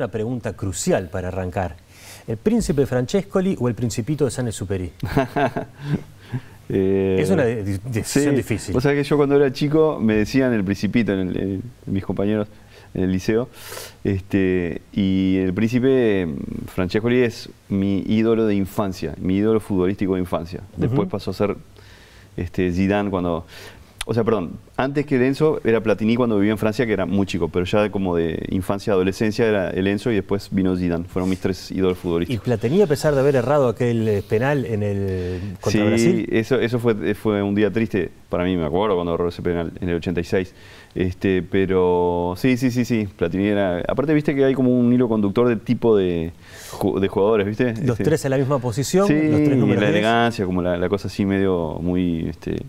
una pregunta crucial para arrancar. ¿El príncipe Francescoli o el principito de San Exupéry? es una eh, decisión difícil. O sea que yo cuando era chico me decían el principito en, eh, mis compañeros en el liceo. Este, y el príncipe Francescoli es mi ídolo de infancia, mi ídolo futbolístico de infancia. Después pasó a ser este, Zidane cuando o sea, perdón, antes que el Enzo era Platini cuando vivía en Francia, que era muy chico, pero ya como de infancia, adolescencia era el Enzo y después vino Zidane. Fueron mis tres ídolos futbolistas. Y Platini, a pesar de haber errado aquel eh, penal en el contra Brasil. Sí, eso, eso fue, fue un día triste para mí, me acuerdo, cuando erró ese penal en el 86. Este, pero sí, sí, sí, sí, Platini Aparte, viste que hay como un hilo conductor de tipo de, de jugadores, ¿viste? Los este. tres en la misma posición, los tres números. la elegancia, como la, cosa así medio muy este,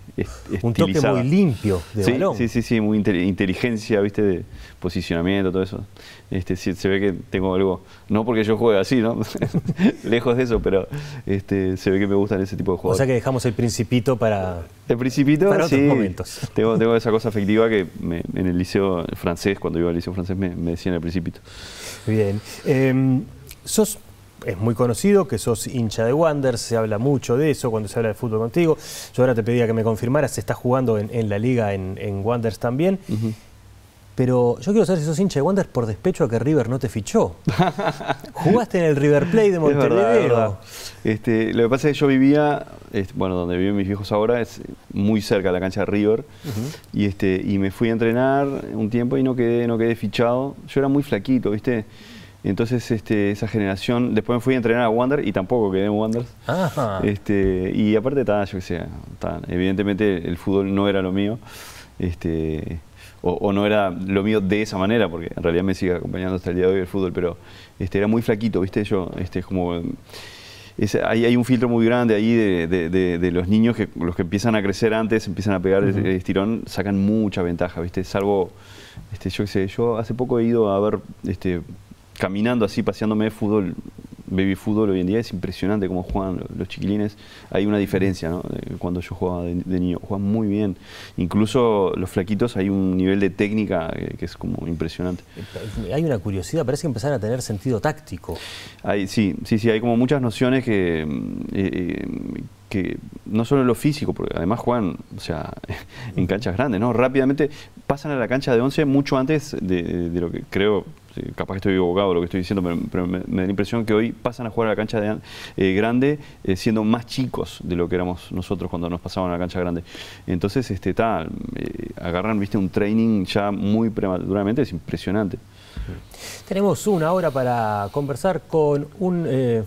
Un toque muy limpio de sí, Sí, sí, sí, muy inteligencia, ¿viste? De posicionamiento, todo eso. Este, se ve que tengo algo, no porque yo juegue así, ¿no? Lejos de eso, pero este, se ve que me gustan ese tipo de juegos. O sea que dejamos el principito para... El principito, otros momentos. Tengo, esa cosa afectiva que en el liceo francés, cuando iba al liceo francés, me, decían el principito. Bien. Em, sos, es muy conocido que sos hincha de Wander, se habla mucho de eso cuando se habla de fútbol contigo. Yo ahora te pedía que me confirmaras, se está jugando en, la liga en, en Wanders también. Pero yo quiero saber si sos hincha de Wander por despecho a que River no te fichó. Jugaste en el River Play de Montevideo. Este, lo que pasa es que yo vivía, bueno, donde viven mis hijos ahora es muy cerca de la cancha de River. y, este, y me fui a entrenar un tiempo y no quedé, no quedé fichado. Yo era muy flaquito, ¿viste? Entonces, este, esa generación, después me fui a entrenar a Wander y tampoco quedé en Wander. Este, y aparte, estaba, yo que sé, evidentemente el fútbol no era lo mío. Este, o, no era lo mío de esa manera, porque en realidad me sigue acompañando hasta el día de hoy el fútbol, pero este, era muy flaquito, ¿viste? Yo, este, como... hay, un filtro muy grande ahí de, de, los niños que los que empiezan a crecer antes, empiezan a pegar el estirón, sacan mucha ventaja, ¿viste? Salvo, este, yo qué sé, yo hace poco he ido a ver, este, caminando así, paseándome de fútbol, baby fútbol hoy en día es impresionante cómo juegan los chiquilines. Hay una diferencia, ¿no? Cuando yo jugaba de, niño, juegan muy bien. Incluso los flaquitos hay un nivel de técnica que, es como impresionante. Hay una curiosidad, parece que empezaron a tener sentido táctico. sí, sí, sí, hay como muchas nociones que... Eh, eh, que no solo lo físico, porque además juegan o sea, en canchas grandes, ¿no? Rápidamente pasan a la cancha de 11 mucho antes de lo que creo capaz estoy equivocado lo que estoy diciendo, pero, me, da la impresión que hoy pasan a jugar a la cancha eh, grande eh, siendo más chicos de lo que éramos nosotros cuando nos pasaban a la cancha grande. Entonces, este, tal eh, agarran viste, un training ya muy prematuramente, es impresionante. Tenemos una hora para conversar con un,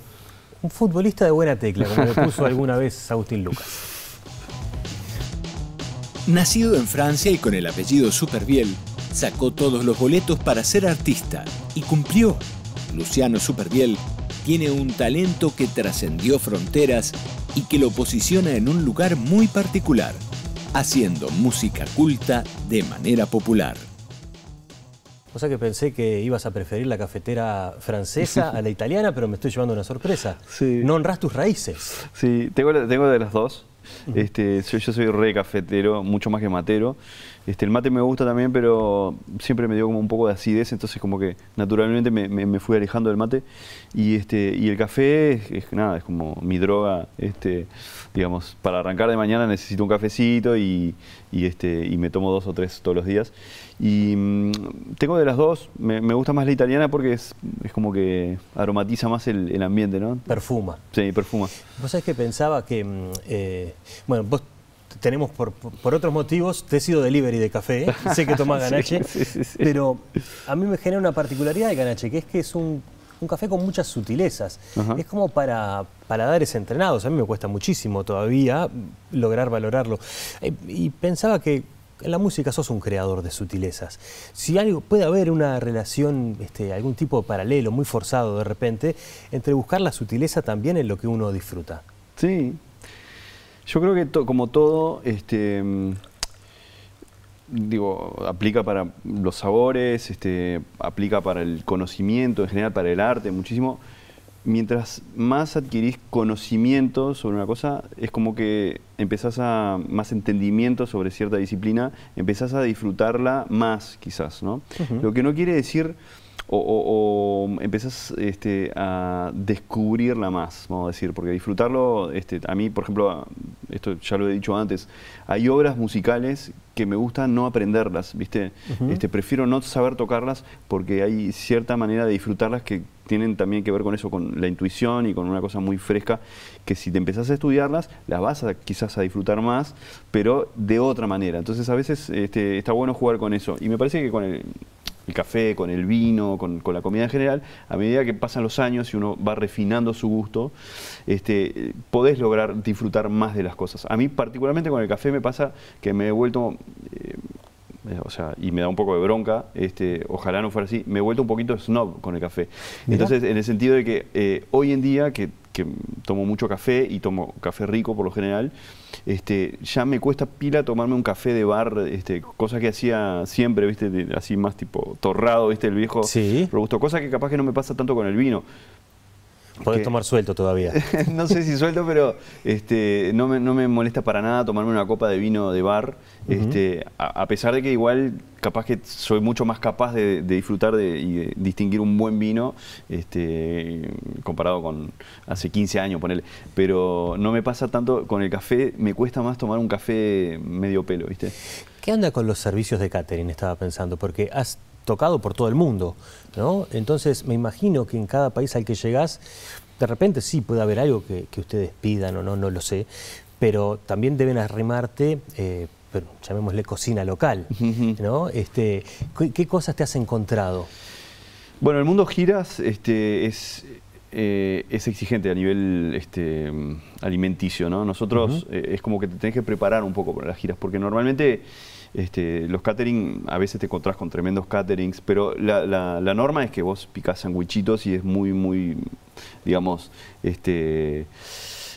un futbolista de buena tecla, como lo puso alguna vez Agustín Lucas. Nacido en Francia y con el apellido Superbiel, sacó todos los boletos para ser artista y cumplió. Luciano Superbiel tiene un talento que trascendió fronteras y que lo posiciona en un lugar muy particular, haciendo música culta de manera popular. O sea que pensé que ibas a preferir la cafetera francesa a la italiana, pero me estoy llevando una sorpresa. No honras tus raíces. Sí, tengo, tengo de las dos. Este, yo, yo soy re cafetero, mucho más que matero. Este, el mate me gusta también, pero siempre me dio como un poco de acidez, entonces como que naturalmente me, fui alejando del mate. Y, este, y el café es, nada, es como mi droga. Este, digamos, para arrancar de mañana necesito un cafecito y, este, y me tomo dos o tres todos los días. Y mm, tengo de las dos, me, gusta más la italiana porque es, como que aromatiza más el, ambiente, ¿no? Perfuma. Sí, perfuma. Vos sabés que pensaba que, mm, eh, bueno, vos tenemos por, otros motivos, te he sido delivery de café, ¿eh? sé que tomás ganache, pero a mí me genera una particularidad de ganache, que es que es un, café con muchas sutilezas. Es como para paladares entrenados, a mí me cuesta muchísimo todavía lograr valorarlo. Eh, y pensaba que en la música sos un creador de sutilezas. Si algo puede haber una relación, este, algún tipo de paralelo muy forzado de repente, entre buscar la sutileza también en lo que uno disfruta. Sí, yo creo que como todo, este, mm, digo, aplica para los sabores, este, aplica para el conocimiento en general, para el arte, muchísimo. Mientras más adquirís conocimiento sobre una cosa, es como que empezás a más entendimiento sobre cierta disciplina, empezás a disfrutarla más quizás, ¿no? Lo que no quiere decir o, o, empiezas este, a descubrirla más, vamos a decir, porque disfrutarlo, este, a mí, por ejemplo, esto ya lo he dicho antes, hay obras musicales que me gusta no aprenderlas, ¿viste? este, prefiero no saber tocarlas porque hay cierta manera de disfrutarlas que tienen también que ver con eso, con la intuición y con una cosa muy fresca, que si te empezás a estudiarlas, las vas a, quizás a disfrutar más, pero de otra manera. Entonces a veces este, está bueno jugar con eso. Y me parece que con el, el café, con el vino, con, la comida en general, a medida que pasan los años y uno va refinando su gusto, este, podés lograr disfrutar más de las cosas. A mí particularmente con el café me pasa que me he vuelto... Eh, o sea, y me da un poco de bronca, este, ojalá no fuera así, me he vuelto un poquito snob con el café. Entonces, en el sentido de que eh, hoy en día, que, que, tomo mucho café y tomo café rico por lo general, este, ya me cuesta pila tomarme un café de bar, este, cosa que hacía siempre, ¿viste? así más tipo torrado, ¿viste? El viejo sí. robusto, cosa que capaz que no me pasa tanto con el vino. Podés tomar suelto todavía. no sé si suelto, pero este, no, me, no me molesta para nada tomarme una copa de vino de bar. Este, a, pesar de que igual capaz que soy mucho más capaz de, disfrutar de, y distinguir un buen vino este, comparado con hace 15 años, ponele. Pero no me pasa tanto con el café, me cuesta más tomar un café medio pelo, ¿viste? ¿Qué anda con los servicios de catering? Estaba pensando, porque has tocado por todo el mundo. ¿no? Entonces me imagino que en cada país al que llegás, de repente sí puede haber algo que, ustedes pidan o no, no lo sé, pero también deben arrimarte... Eh, llamémosle cocina local, ¿no? Este, ¿qué, cosas te has encontrado? Bueno, el mundo giras este, es, eh, es exigente a nivel este, alimenticio, ¿no? Nosotros eh, es como que te tenés que preparar un poco para las giras, porque normalmente este, los catering, a veces te encontrás con tremendos caterings, pero la, norma es que vos picás sandwichitos y es muy, muy, digamos, este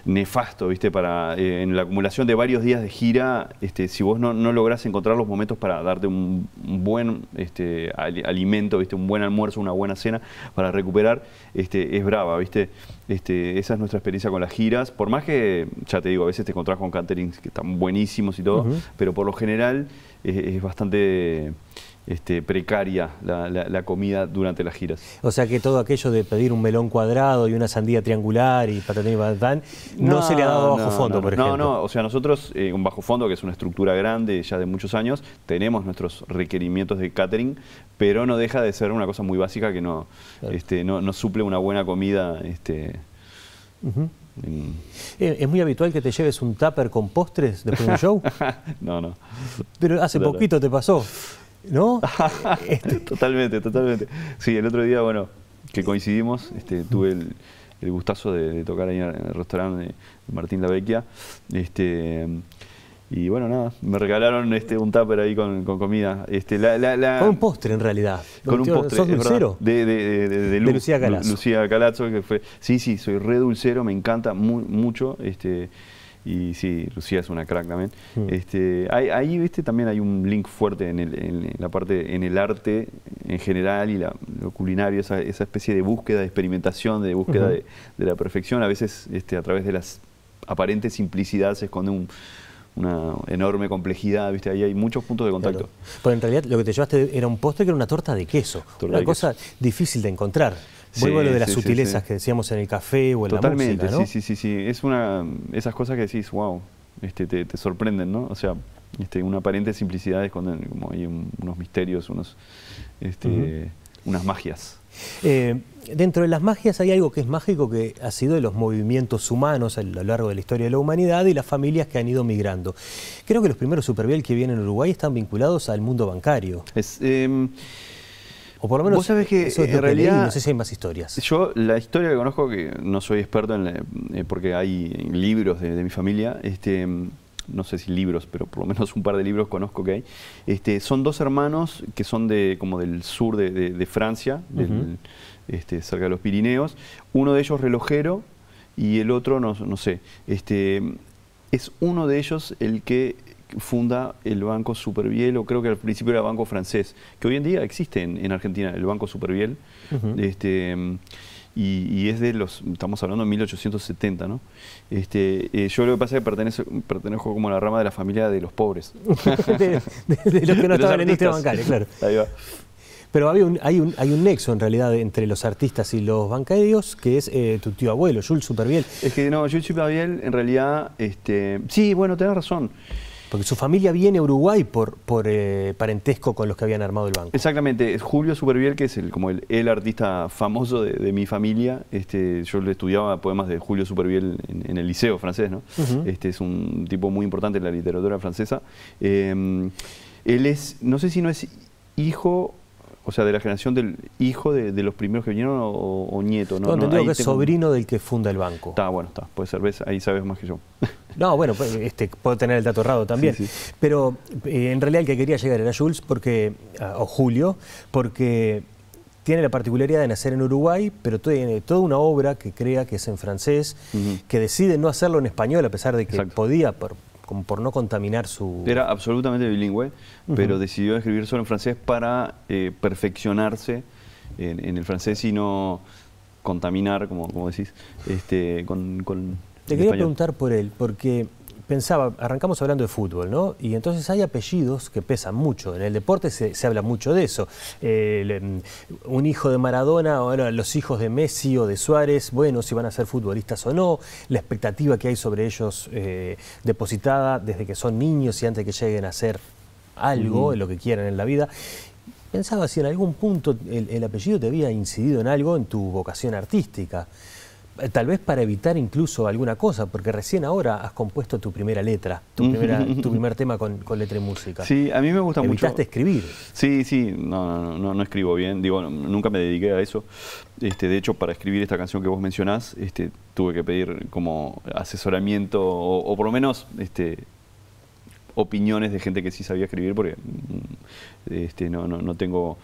nefasto, ¿viste? Para, eh, en la acumulación de varios días de gira, este, si vos no, lográs encontrar los momentos para darte un, buen este, alimento, ¿viste? Un buen almuerzo, una buena cena para recuperar, este, es brava, ¿viste? Este, esa es nuestra experiencia con las giras. Por más que, ya te digo, a veces te encontrás con caterings que están buenísimos y todo, pero por lo general es bastante este, precaria la, comida durante las giras. O sea que todo aquello de pedir un melón cuadrado y una sandía triangular y patatín y patatán, no, se le ha dado bajo fondo, por ejemplo. No, no, o sea, nosotros, eh, un bajo fondo, que es una estructura grande ya de muchos años, tenemos nuestros requerimientos de catering, pero no deja de ser una cosa muy básica que no, este, suple una buena comida. Este, Mm. Eh, ¿Es muy habitual que te lleves un tupper con postres después de un show? no, no. Pero hace poquito te pasó, ¿no? Este. Totalmente, totalmente. Sí, el otro día, bueno, que coincidimos, este, tuve el, gustazo de, de, tocar ahí en el restaurante de Martín La Vecchia. Este, y bueno, nada, me regalaron este, un tupper ahí con, comida. Este, la, Con un postre, en realidad. Con un postre, ¿Sos dulcero? de, Lucía Calazzo. Lucía Calazzo, que fue... Sí, sí, soy re dulcero, me encanta mucho. Este, y sí, Lucía es una crack también. Hmm. Este, ahí, viste, también hay un link fuerte en, el, la parte, en el arte en general y la, lo culinario, esa, especie de búsqueda, de experimentación, de búsqueda de, la perfección. A veces, este, a través de las aparentes simplicidades se esconde un una enorme complejidad, ¿viste? Ahí hay muchos puntos de contacto. Pero en realidad lo que te llevaste era un postre que era una torta de queso, una cosa difícil de encontrar. Vuelvo a lo de las sutilezas que decíamos en el café o en Totalmente, la sí, sí, sí, Es una, esas cosas que decís, wow, este, te, sorprenden, ¿no? O sea, este, una aparente simplicidad esconden como hay unos misterios, unos, este, unas magias. Eh, dentro de las magias hay algo que es mágico que ha sido de los movimientos humanos a lo largo de la historia de la humanidad y las familias que han ido migrando. Creo que los primeros Superviel que vienen a Uruguay están vinculados al mundo bancario. Em, o por lo menos. Vos que eso realidad. no sé si hay más historias. Yo, la historia que conozco, que no soy experto en eh, porque hay libros de, mi familia, este, em, no sé si libros, pero por lo menos un par de libros conozco que hay. Este, son dos hermanos que son de como del sur de, Francia, este, cerca de los Pirineos. Uno de ellos relojero y el otro, no, sé, este, es uno de ellos el que funda el Banco Superviel, o creo que al principio era Banco Francés, que hoy en día existe en, Argentina, el Banco Superviel, este, y, es de los, estamos hablando de 1870, ¿no? Este, eh, yo lo que pasa es que pertenezco, como a la rama de la familia de los pobres. de, los que no estaban en este bancario, claro. Ahí va. Pero había hay, un, hay un nexo en realidad entre los artistas y los banqueros que es eh, tu tío abuelo, Jules Superviel. Es que no, Jules Superviel en realidad, este, sí, bueno, tenés razón. Porque su familia viene a Uruguay por, por eh, parentesco con los que habían armado el banco. Exactamente. Julio Superviel, que es el, como el, artista famoso de, mi familia, este, yo le estudiaba poemas de Julio Superviel en, el liceo francés, ¿no? Este es un tipo muy importante en la literatura francesa. Em, él es, no sé si no es hijo o sea, de la generación del hijo de, los primeros que vinieron o, nieto, ¿no? No, que es sobrino del que funda el banco. Está, bueno, está. Puede ser, ves, ahí sabes más que yo. No, bueno, pues, este, puedo tener el dato errado también. Pero eh, en realidad el que quería llegar era Jules, porque, ah, o Julio, porque tiene la particularidad de nacer en Uruguay, pero tiene toda una obra que crea que es en francés, que decide no hacerlo en español a pesar de que podía por como por no contaminar su... Era absolutamente bilingüe, pero decidió escribir solo en francés para eh, perfeccionarse en, el francés y no contaminar, como, como decís, este, con, Te quería preguntar por él, porque pensaba, arrancamos hablando de fútbol, ¿no? Y entonces hay apellidos que pesan mucho. En el deporte se, se habla mucho de eso. Em, un hijo de Maradona, o los hijos de Messi o de Suárez, bueno, si van a ser futbolistas o no, la expectativa que hay sobre ellos eh, depositada desde que son niños y antes que lleguen a hacer algo, lo que quieran en la vida. Pensaba si en algún punto el apellido te había incidido en algo en tu vocación artística. Eh, tal vez para evitar incluso alguna cosa, porque recién ahora has compuesto tu primera letra, tu, primera, tu primer tema con, letra y música. Sí, a mí me gusta mucho. Evitaste mucho. escribir. Sí, sí, no, no, no, escribo bien, digo, nunca me dediqué a eso. Este, de hecho, para escribir esta canción que vos mencionás, este, tuve que pedir como asesoramiento o, o por lo menos este, opiniones de gente que sí sabía escribir, porque mm, este, no, no, no tengo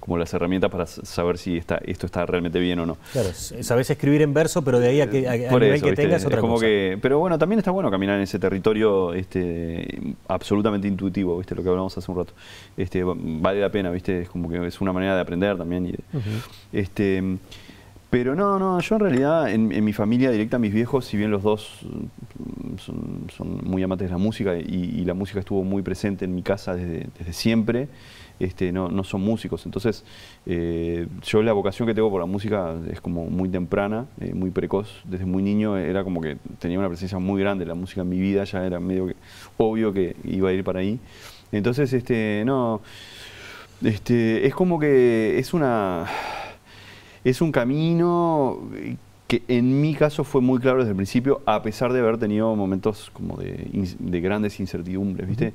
como las herramientas para saber si está, esto está realmente bien o no. Claro, sabes escribir en verso, pero de ahí a que que tengas otra cosa. pero bueno, también está bueno caminar en ese territorio este, absolutamente intuitivo, ¿viste? Lo que hablamos hace un rato. Este, vale la pena, ¿viste? Es como que es una manera de aprender también. Pero no, no, yo en realidad en, mi familia directa, mis viejos, si bien los dos mm, son, muy amantes de la música y, la música estuvo muy presente en mi casa desde, siempre, este, no, no, son músicos. Entonces, eh, yo la vocación que tengo por la música es como muy temprana, eh, muy precoz. Desde muy niño era como que tenía una presencia muy grande la música en mi vida, ya era medio que obvio que iba a ir para ahí. Entonces, este, no, este, es como que es una es un camino eh, que en mi caso fue muy claro desde el principio, a pesar de haber tenido momentos como de, grandes incertidumbres, ¿viste?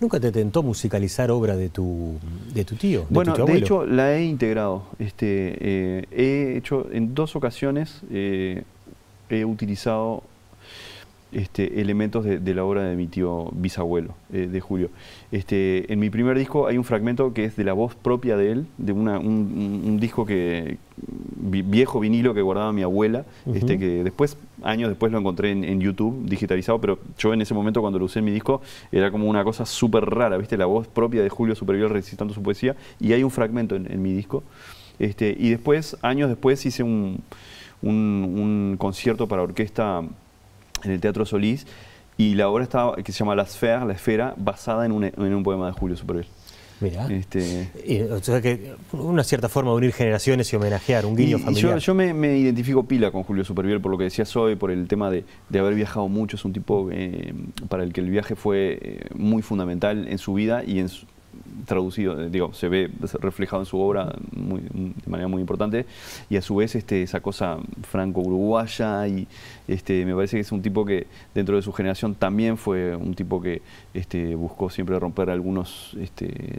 ¿Nunca te tentó musicalizar obra de tu, de tu tío? bueno, de hecho la he integrado. Este, eh, he hecho en dos ocasiones, eh, he utilizado este, elementos de, la obra de mi tío bisabuelo, eh, de Julio. Este, en mi primer disco hay un fragmento que es de la voz propia de él, de un, disco que viejo vinilo que guardaba mi abuela, este, que después, años después lo encontré en, YouTube, digitalizado, pero yo en ese momento cuando lo usé en mi disco era como una cosa súper rara, ¿viste? La voz propia de Julio Superior recitando su poesía, y hay un fragmento en, mi disco. Este, y después, años después, hice un concierto para orquesta en el Teatro Solís, y la obra estaba, que se llama La Esfera, la esfera basada en un, poema de Julio Superviel. Mira. Este, que una cierta forma de unir generaciones y homenajear, un guiño familiar. Yo, me, identifico pila con Julio Superviel por lo que decía hoy, por el tema de, haber viajado mucho. Es un tipo eh, para el que el viaje fue eh, muy fundamental en su vida y en su, traducido, eh, digo, se ve reflejado en su obra de manera muy importante, y a su vez este, esa cosa franco-uruguaya, y este, me parece que es un tipo que dentro de su generación también fue un tipo que este, buscó siempre romper algunos... Este,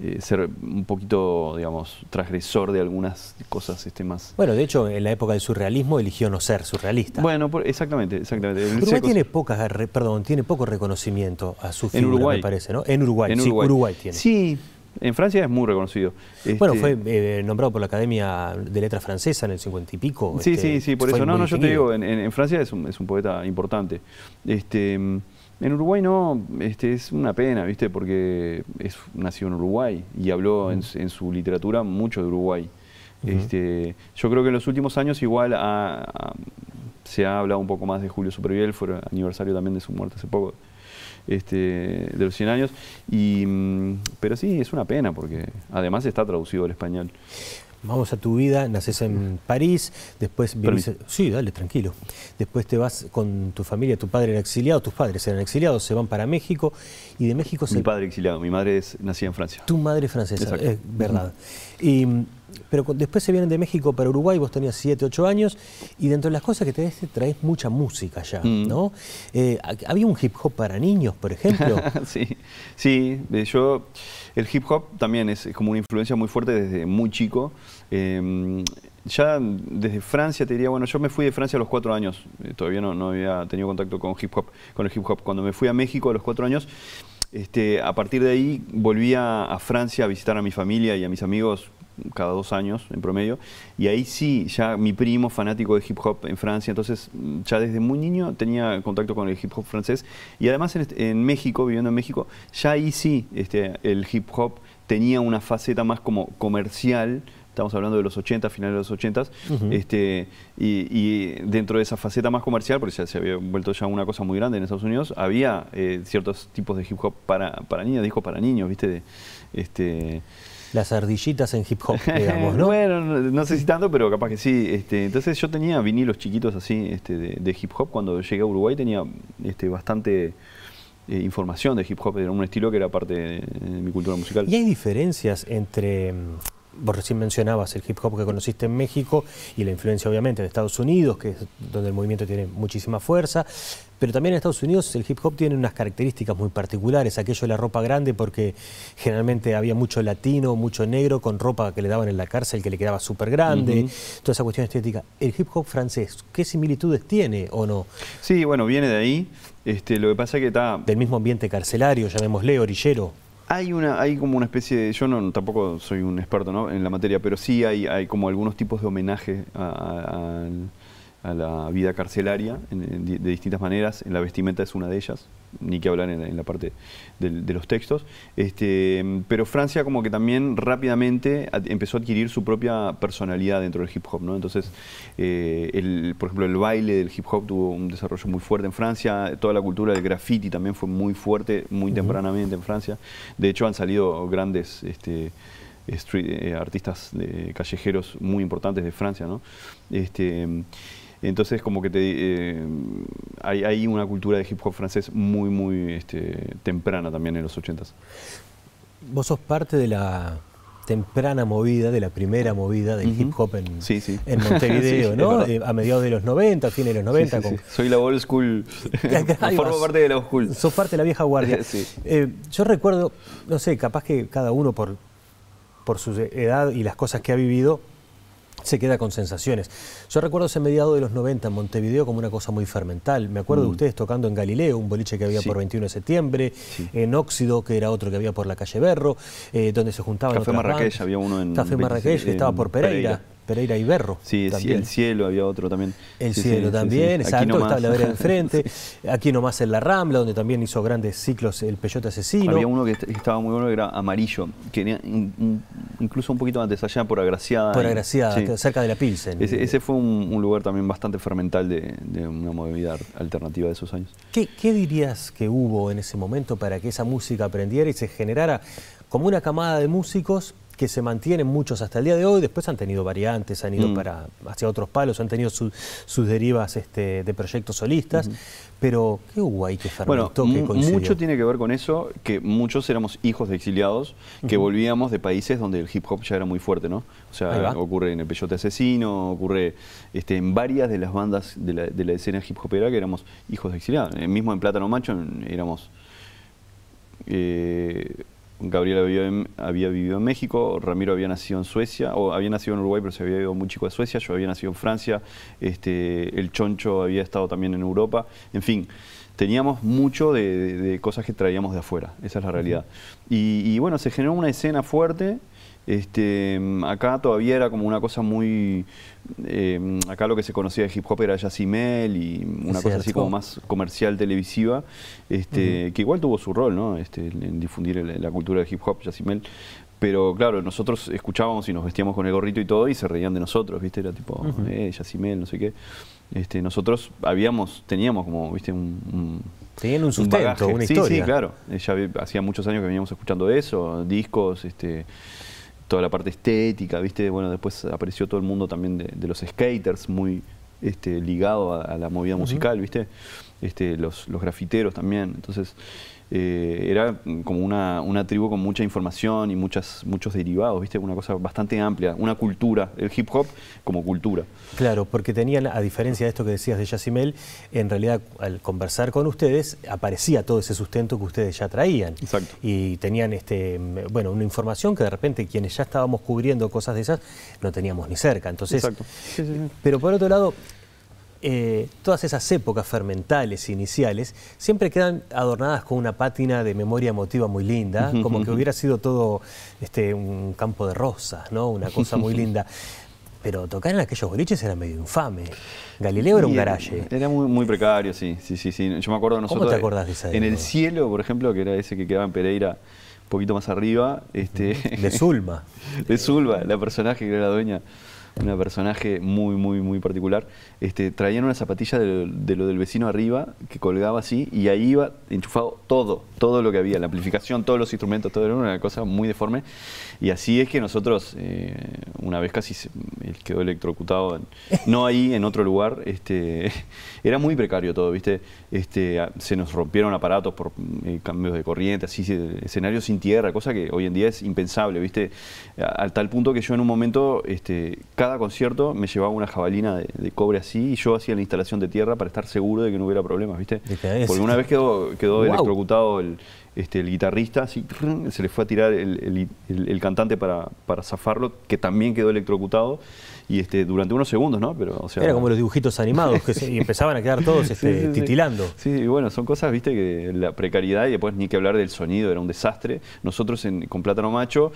eh, ser un poquito, digamos, transgresor de algunas cosas este, más... Bueno, de hecho, en la época del surrealismo eligió no ser surrealista. Bueno, exactamente, exactamente. Uruguay tiene, pocas perdón, tiene poco reconocimiento a su figura, me parece, ¿no? En Uruguay, sí, Uruguay. tiene. Sí, en Francia es muy reconocido. Bueno, este- fue eh, nombrado por la Academia de Letras Francesa en el cincuenta y pico. Sí, este, sí, sí, por eso. No, no, yo te digo, en, en Francia es un, es un poeta importante. Este, en Uruguay no, este, es una pena, ¿viste? Porque es nació en Uruguay y habló en, su literatura mucho de Uruguay. este, yo creo que en los últimos años igual se ha hablado un poco más de Julio Superviel, fue aniversario también de su muerte hace poco, este, de los 100 años. Y, mm, pero sí, es una pena porque además está traducido al español vamos a tu vida, naces en París, después vivís... Sí, dale, tranquilo. Después te vas con tu familia, tu padre era exiliado, tus padres eran exiliados, se van para México y de México se... Mi padre exiliado, mi madre es nacida en Francia. Tu madre es francesa, es verdad. pero después se vienen de México para Uruguay, vos tenías 7, 8 años, y dentro de las cosas que tenés, traes mucha música ya, ¿no? Eh, ¿Había un hip hop para niños, por ejemplo? sí, sí, eh, yo... El hip hop también es, como una influencia muy fuerte desde muy chico. Em, ya desde Francia te diría, bueno, yo me fui de Francia a los cuatro años, eh, todavía no, había tenido contacto con hip hop, con el hip hop. Cuando me fui a México a los cuatro años, este, a partir de ahí volví a Francia a visitar a mi familia y a mis amigos cada dos años en promedio. Y ahí sí, ya mi primo, fanático de hip hop en Francia, entonces mm, ya desde muy niño tenía contacto con el hip hop francés. Y además en, México, viviendo en México, ya ahí sí este, el hip hop tenía una faceta más como comercial, estamos hablando de los 80, finales de los 80, este, y, dentro de esa faceta más comercial, porque ya se había vuelto ya una cosa muy grande en Estados Unidos, había eh, ciertos tipos de hip hop para, niños, discos para niños, ¿viste? este, las ardillitas en hip hop, digamos, ¿no? bueno, no sé si tanto, pero capaz que sí. Este, entonces yo tenía vinilos chiquitos así este, de, hip hop. Cuando llegué a Uruguay tenía este, bastante eh, información de hip hop, era un estilo que era parte de mi cultura musical. ¿Y hay diferencias entre vos recién mencionabas el hip hop que conociste en México y la influencia obviamente de Estados Unidos, que es donde el movimiento tiene muchísima fuerza, pero también en Estados Unidos el hip hop tiene unas características muy particulares, aquello de la ropa grande porque generalmente había mucho latino, mucho negro con ropa que le daban en la cárcel que le quedaba súper grande, toda esa cuestión estética. ¿El hip hop francés qué similitudes tiene o no? Sí, bueno, viene de ahí. Este, lo que pasa es que está... Del mismo ambiente carcelario, llamémosle, orillero. Hay una, hay como una especie de, yo no tampoco soy un experto ¿no? en la materia, pero sí hay, hay como algunos tipos de homenaje al a la vida carcelaria de distintas maneras, en la vestimenta es una de ellas, ni que hablar en, la parte de, los textos, este, pero Francia como que también rápidamente empezó a adquirir su propia personalidad dentro del hip hop, ¿no? entonces eh, el, por ejemplo el baile del hip hop tuvo un desarrollo muy fuerte en Francia, toda la cultura del graffiti también fue muy fuerte muy tempranamente en Francia, de hecho han salido grandes... Este, eh, artistas callejeros muy importantes de Francia, ¿no? Este, entonces, como que te, eh, hay, una cultura de hip hop francés muy, muy este, temprana también en los 80s. Vos sos parte de la temprana movida, de la primera movida del hip hop en, Montevideo, ¿no? Eh, a mediados de los 90, fines de los 90. Soy la old school. Formo parte de la old school. Sos parte de la vieja guardia. Eh, yo recuerdo, no sé, capaz que cada uno por, por su edad y las cosas que ha vivido, se queda con sensaciones. Yo recuerdo ese mediado de los 90 en Montevideo como una cosa muy fermental. Me acuerdo de mm. ustedes tocando en Galileo, un boliche que había por 21 de septiembre, en Óxido, que era otro que había por la calle Berro, eh, donde se juntaban... Café Marrakech, había uno en... Café Marrakech, que estaba por Pereira. Pereira y Berro. Sí, el cielo había otro también. El cielo también, exacto, estaba la enfrente. Aquí nomás en la Rambla, donde también hizo grandes ciclos el Peyote Asesino. Había uno que estaba muy bueno, que era amarillo, que incluso un poquito antes allá por Agraciada. Por Agraciada, cerca de la Pilsen. Ese, fue un, lugar también bastante fermental de, una movilidad alternativa de esos años. ¿Qué dirías que hubo en ese momento para que esa música aprendiera y se generara como una camada de músicos que se mantienen muchos hasta el día de hoy, después han tenido variantes, han ido mm. para, hacia otros palos, han tenido sus derivas este, de proyectos solistas, pero qué guay que fermentó, bueno, que Mucho tiene que ver con eso, que muchos éramos hijos de exiliados, que volvíamos de países donde el hip hop ya era muy fuerte, ¿no? O sea, ocurre en El Peyote Asesino, ocurre este, en varias de las bandas de la, escena hip hopera que éramos hijos de exiliados. Eh, mismo en Plátano Macho éramos... Eh, Gabriel había, vivido en México, Ramiro había nacido en Suecia, o había nacido en Uruguay, pero se había ido muy chico a Suecia, yo había nacido en Francia, este, el Choncho había estado también en Europa, en fin. Teníamos mucho de, cosas que traíamos de afuera, esa es la realidad. y bueno, se generó una escena fuerte este, acá todavía era como una cosa muy... Eh, acá lo que se conocía de hip hop era Yacimel y una cosa así como más comercial televisiva, este, que igual tuvo su rol ¿no? este, en difundir la cultura de hip hop, Yacimel, Pero claro, nosotros escuchábamos y nos vestíamos con el gorrito y todo y se reían de nosotros, ¿viste? Era tipo, eh, no sé qué. Este, nosotros habíamos, teníamos como, ¿viste? un, un un sustento, una historia. Sí, claro. Eh, ya hacía muchos años que veníamos escuchando eso, discos, este, toda la parte estética, ¿viste? Bueno, después apareció todo el mundo también de, los skaters, muy este, ligado a, la movida musical, ¿viste? Este, los, los grafiteros también. Entonces, eh, era como una, tribu con mucha información y muchas, muchos derivados, ¿viste? Una cosa bastante amplia, una cultura, el hip hop como cultura. Claro, porque tenían, a diferencia de esto que decías de Yacimel, en realidad al conversar con ustedes aparecía todo ese sustento que ustedes ya traían. Exacto. Y tenían, este, bueno, una información que de repente quienes ya estábamos cubriendo cosas de esas no teníamos ni cerca. Entonces, Exacto. Pero por otro lado, eh, todas esas épocas fermentales iniciales siempre quedan adornadas con una pátina de memoria emotiva muy linda, como que hubiera sido todo este, un campo de rosas, ¿no? Una cosa muy linda. Pero tocar en aquellos boliches era medio infame. Galileo era un garaje. Era muy, precario, sí, sí, sí, sí. Yo me acuerdo de nosotros. ¿Cómo te acordás de esa En el cielo, por ejemplo, que era ese que quedaba en Pereira un poquito más arriba. Este, de Zulma. de Zulma, la personaje que era la dueña un personaje muy, muy, muy particular, este, traían una zapatilla de, lo del vecino arriba que colgaba así y ahí iba enchufado todo, todo lo que había, la amplificación, todos los instrumentos, todo era una cosa muy deforme. Y así es que nosotros, eh, una vez casi se, quedó electrocutado, no ahí, en otro lugar, este, era muy precario todo, ¿viste? Este, se nos rompieron aparatos por mm, eh, cambios de corriente, así eh, escenarios sin tierra, cosa que hoy en día es impensable, ¿viste? Al tal punto que yo en un momento, este, cada concierto me llevaba una jabalina de, cobre así y yo hacía la instalación de tierra para estar seguro de que no hubiera problemas, ¿viste? Porque una vez quedó, quedó electrocutado este, el, guitarrista, así, se le fue a tirar el, cantante para, para zafarlo, que también quedó electrocutado y este, durante unos segundos, ¿no? Pero, Era como los dibujitos animados que y empezaban a quedar todos este, titilando. Sí. y bueno, son cosas, viste, que la precariedad y después ni que hablar del sonido, era un desastre. Nosotros en, con Plátano Macho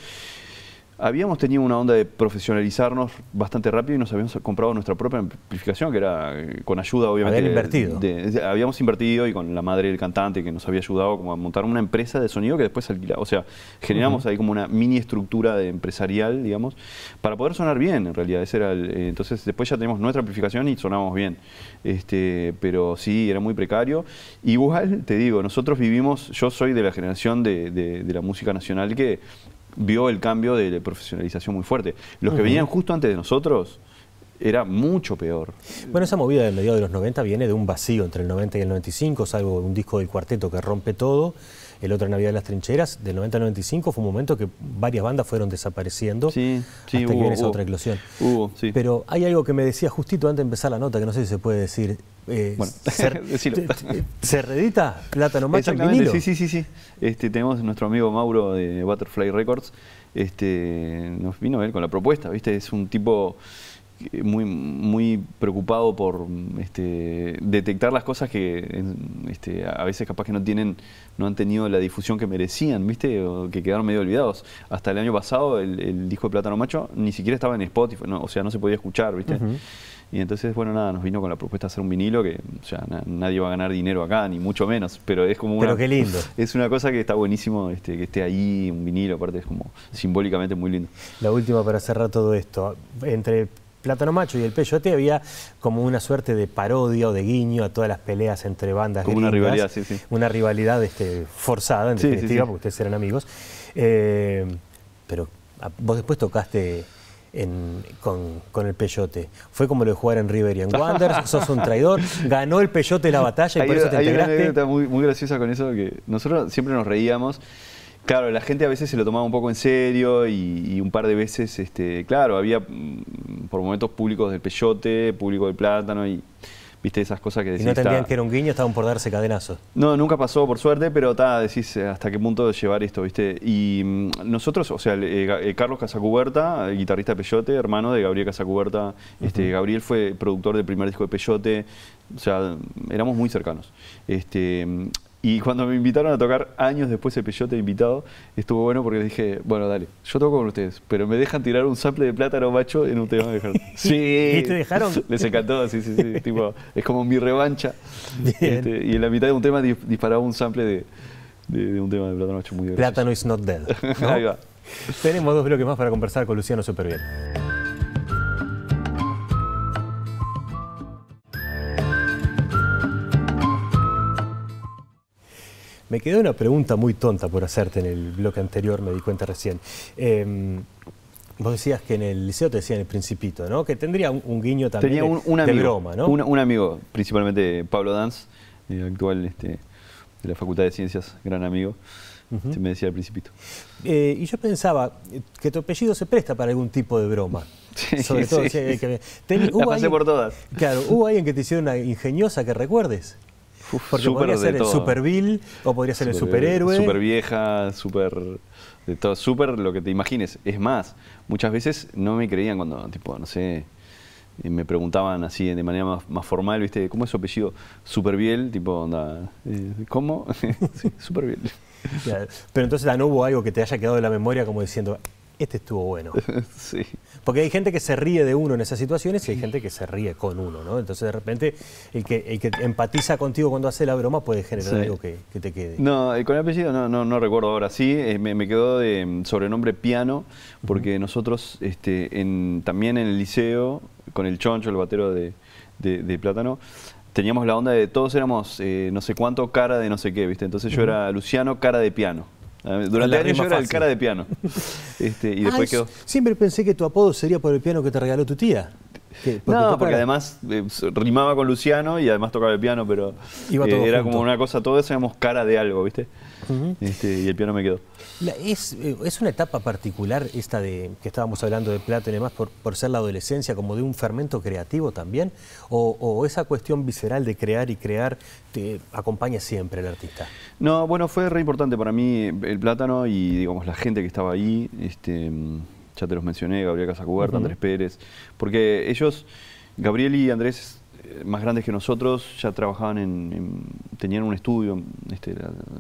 habíamos tenido una onda de profesionalizarnos bastante rápido y nos habíamos comprado nuestra propia amplificación, que era eh, con ayuda, obviamente. invertido. habíamos invertido y con la madre del cantante que nos había ayudado como a montar una empresa de sonido que después alquilaba. O sea, generamos ahí como una mini estructura de empresarial, digamos, para poder sonar bien, en realidad. Ese era eh, entonces, después ya tenemos nuestra amplificación y sonábamos bien. Este, pero sí, era muy precario. Y Google, te digo, nosotros vivimos, yo soy de la generación de la música nacional que vio el cambio de, profesionalización muy fuerte. Los que venían justo antes de nosotros era mucho peor. Bueno, esa movida del mediado de los 90 viene de un vacío entre el 90 y el 95, salvo un disco del cuarteto que rompe todo el otro Navidad de las Trincheras, del 90 95, fue un momento que varias bandas fueron desapareciendo sí, hasta hubo, que esa otra eclosión. sí. Pero hay algo que me decía justito antes de empezar la nota, que no sé si se puede decir. Eh, bueno, decirlo. se, Plátano Macho vinilo. Sí, sí, sí. sí. Este, tenemos nuestro amigo Mauro de Butterfly Records. Este, nos vino él con la propuesta, ¿viste? Es un tipo muy, preocupado por este, detectar las cosas que este, a veces capaz que no tienen, no han tenido la difusión que merecían, ¿viste? O que quedaron medio olvidados. Hasta el año pasado el, disco de Plátano Macho ni siquiera estaba en Spotify, o sea, no se podía escuchar, ¿viste? Y entonces, bueno, nada, nos vino con la propuesta de hacer un vinilo que, nadie va a ganar dinero acá, ni mucho menos, pero es como una... Es una cosa que está buenísimo este, que esté ahí, un vinilo, aparte es como simbólicamente muy lindo. La última para cerrar todo esto. Entre Plátano Macho y el Peyote había como una suerte de parodia o de guiño a todas las peleas entre bandas. Como una rivalidad, sí, sí. Una rivalidad este, forzada, en definitiva, porque ustedes eran amigos. Eh, pero ah, vos después tocaste con, el peyote. Fue como lo de jugar en River y en sos un traidor, ganó el peyote la batalla y por eso te Una anécdota muy, muy graciosa con eso, que nosotros siempre nos reíamos Claro, la gente a veces se lo tomaba un poco en serio y, un par de veces, este, claro, había mm, por momentos públicos del peyote, público del plátano y viste esas cosas que decían. ¿Y no entendían que era un guiño? Estaban por darse cadenazos. No, nunca pasó, por suerte, pero está, decís eh, hasta qué punto llevar esto, viste. Y mm, nosotros, o sea, eh, eh, Carlos Casacuberta, guitarrista de Peyote, hermano de Gabriel Casacuberta, este, Gabriel fue productor del primer disco de Peyote, o sea, éramos muy cercanos. Este, mm, y cuando me invitaron a tocar años después el Peyote invitado, estuvo bueno porque les dije, bueno, dale, yo toco con ustedes, pero me dejan tirar un sample de plátano macho en un tema de Jardín. sí. ¿Y te dejaron? Les encantó, sí, sí, sí. tipo, es como mi revancha. Este, y en la mitad de un tema disparaba un sample de, un tema de plátano macho muy bien. Plátano is not dead. Ahí va. Tenemos dos bloques más para conversar con Luciano bien Me quedó una pregunta muy tonta por hacerte en el bloque anterior, me di cuenta recién. Em, vos decías que en el liceo te decían el principito, ¿no? Que tendría un, guiño también Tenía un, amigo, broma, ¿no? Un, amigo, principalmente Pablo Danz, eh, actual este, de la Facultad de Ciencias, gran amigo, este, me decía el principito. Eh, y yo pensaba que tu apellido se presta para algún tipo de broma. Sobre todo, sí. que... pasé por todas. Claro, ¿hubo alguien que te hiciera una ingeniosa que recuerdes? Porque podría ser el o podría ser el superhéroe. Super vieja, super. De todo, super lo que te imagines. Es más, muchas veces no me creían cuando, tipo, no sé. Eh, me preguntaban así de manera más, formal, ¿viste? ¿Cómo es su apellido? Superbiel, tipo, onda. Eh, ¿Cómo? sí, Superbiel. Pero entonces no hubo algo que te haya quedado en la memoria como diciendo, este estuvo bueno. Porque hay gente que se ríe de uno en esas situaciones y hay gente que se ríe con uno, ¿no? Entonces de repente el que, el que empatiza contigo cuando hace la broma puede generar algo que, te quede. No, eh, con el apellido no, no, recuerdo ahora. Sí, eh, me, quedó de mm, sobrenombre piano, porque nosotros este, en, también en el liceo, con el choncho, el batero de, plátano, teníamos la onda de todos éramos eh, no sé cuánto cara de no sé qué, ¿viste? Entonces yo era Luciano cara de piano. Ah, durante años yo era el cara de piano. Este, y después Siempre pensé que tu apodo sería por el piano que te regaló tu tía. no, porque además eh, rimaba con Luciano y además tocaba el piano, pero eh, era como una cosa, todos éramos cara de algo, ¿viste? Este, y el piano me quedó. Eh, es, una etapa particular esta de que estábamos hablando de plátano y demás por, ser la adolescencia como de un fermento creativo también? ¿O, esa cuestión visceral de crear y crear te acompaña siempre el artista? No, bueno, fue re importante para mí el plátano y digamos la gente que estaba ahí, este, ya te los mencioné, Gabriel Casacuberta, Andrés Pérez, porque ellos, Gabriel y Andrés más grandes que nosotros ya trabajaban en, tenían un estudio, este,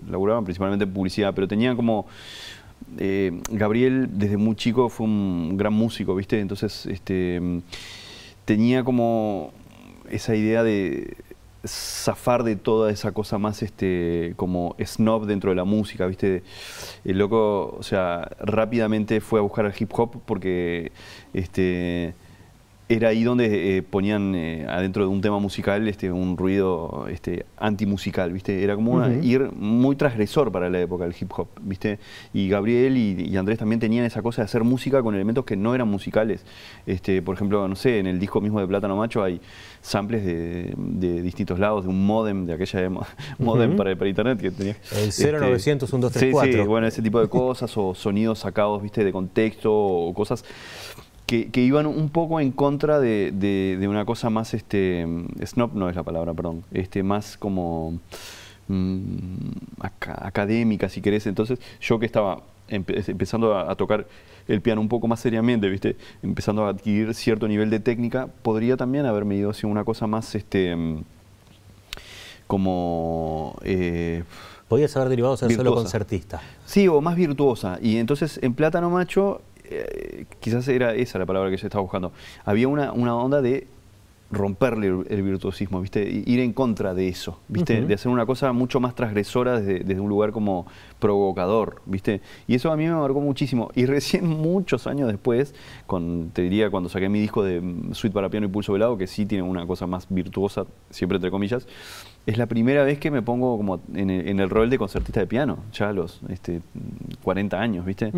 laburaban principalmente en publicidad, pero tenían como eh, Gabriel desde muy chico fue un gran músico, ¿viste? Entonces este, tenía como esa idea de zafar de toda esa cosa más este como snob dentro de la música, ¿viste? El loco, o sea, rápidamente fue a buscar al hip hop porque este era ahí donde eh, ponían eh, adentro de un tema musical este, un ruido este, antimusical, ¿viste? Era como ir muy transgresor para la época del hip hop, ¿viste? Y Gabriel y, Andrés también tenían esa cosa de hacer música con elementos que no eran musicales. Este, por ejemplo, no sé, en el disco mismo de Plátano Macho hay samples de, de distintos lados, de un modem, de aquella modem para, internet que tenía. El 0900, este, 1234. sí, bueno, ese tipo de cosas o sonidos sacados, ¿viste? De contexto o cosas que, iban un poco en contra de, una cosa más, este, snob no es la palabra, perdón, este, más como mm, académica, si querés. Entonces, yo que estaba empezando a, tocar el piano un poco más seriamente, ¿viste? empezando a adquirir cierto nivel de técnica, podría también haberme ido hacia una cosa más, este, mm, como... Eh, Podías haber derivado ser solo concertista. Sí, o más virtuosa. Y entonces en Plátano Macho eh, quizás era esa la palabra que yo estaba buscando. Había una, onda de romperle el, virtuosismo, ¿viste? Ir en contra de eso, ¿viste? De hacer una cosa mucho más transgresora desde, un lugar como provocador, ¿viste? Y eso a mí me abarcó muchísimo. Y recién muchos años después, con, te diría cuando saqué mi disco de mm, Suite para piano y pulso velado, que sí tiene una cosa más virtuosa, siempre entre comillas, es la primera vez que me pongo como en el, rol de concertista de piano, ya a los 40 este, años, ¿viste?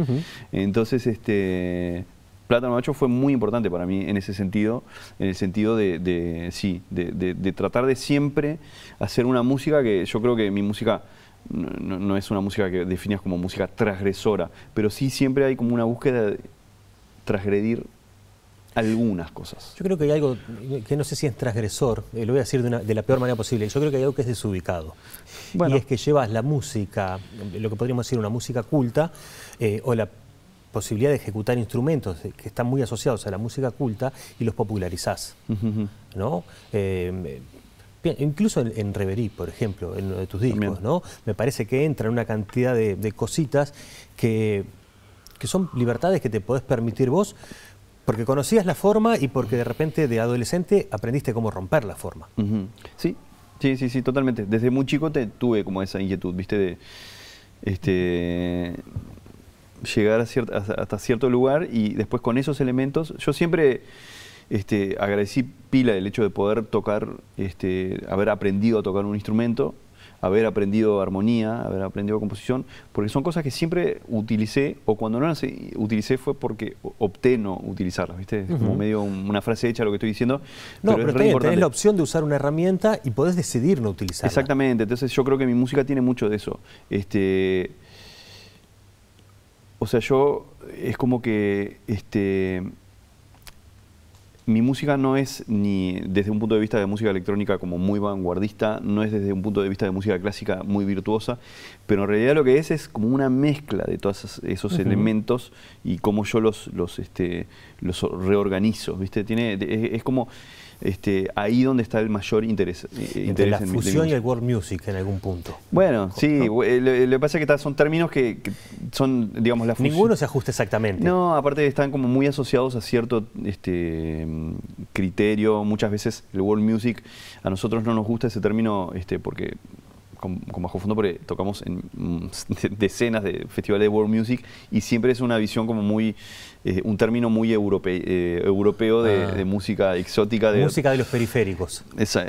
Entonces, este, Plátano Macho fue muy importante para mí en ese sentido, en el sentido de, sí, de, tratar de siempre hacer una música que yo creo que mi música no, es una música que definías como música transgresora, pero sí siempre hay como una búsqueda de transgredir algunas cosas. Yo creo que hay algo que no sé si es transgresor, eh, lo voy a decir de, la peor manera posible, yo creo que hay algo que es desubicado. Y es que llevas la música, lo que podríamos decir una música culta, eh, o la posibilidad de ejecutar instrumentos que están muy asociados a la música culta y los popularizás. Eh, incluso en, Reverie, por ejemplo, en uno de tus discos, ¿no? Me parece que entran una cantidad de, cositas que, que son libertades que te podés permitir vos porque conocías la forma y porque de repente de adolescente aprendiste cómo romper la forma. Sí, sí, sí, sí, totalmente. Desde muy chico te, tuve como esa inquietud, viste, de este, llegar a hasta cierto lugar y después con esos elementos, yo siempre... Este, agradecí pila el hecho de poder tocar, este, haber aprendido a tocar un instrumento, haber aprendido armonía, haber aprendido composición, porque son cosas que siempre utilicé, o cuando no las utilicé fue porque opté no utilizarlas, ¿viste? como medio una frase hecha lo que estoy diciendo. No, pero, la opción de usar una herramienta y podés decidir no utilizarla. Exactamente, entonces yo creo que mi música tiene mucho de eso. Este, o sea, yo es como que este, mi música no es ni desde un punto de vista de música electrónica como muy vanguardista, no es desde un punto de vista de música clásica muy virtuosa, pero en realidad lo que es es como una mezcla de todos esos, elementos y cómo yo los, los, este, los reorganizo, ¿viste? Tiene, es como este, ahí donde está el mayor interés. Eh, Entre la fusión y el world music en algún punto. Bueno, sí, eh, lo que pasa es que son términos que, son, digamos, la fusión. Ninguno se ajusta exactamente. No, aparte están como muy asociados a cierto este, criterio. Muchas veces el world music, a nosotros no nos gusta ese término este, porque con, Bajo Fondo porque tocamos en mm, decenas de festivales de world music y siempre es una visión como muy, eh, un término muy eh, europeo, ah. de, música exótica. De, música de los periféricos.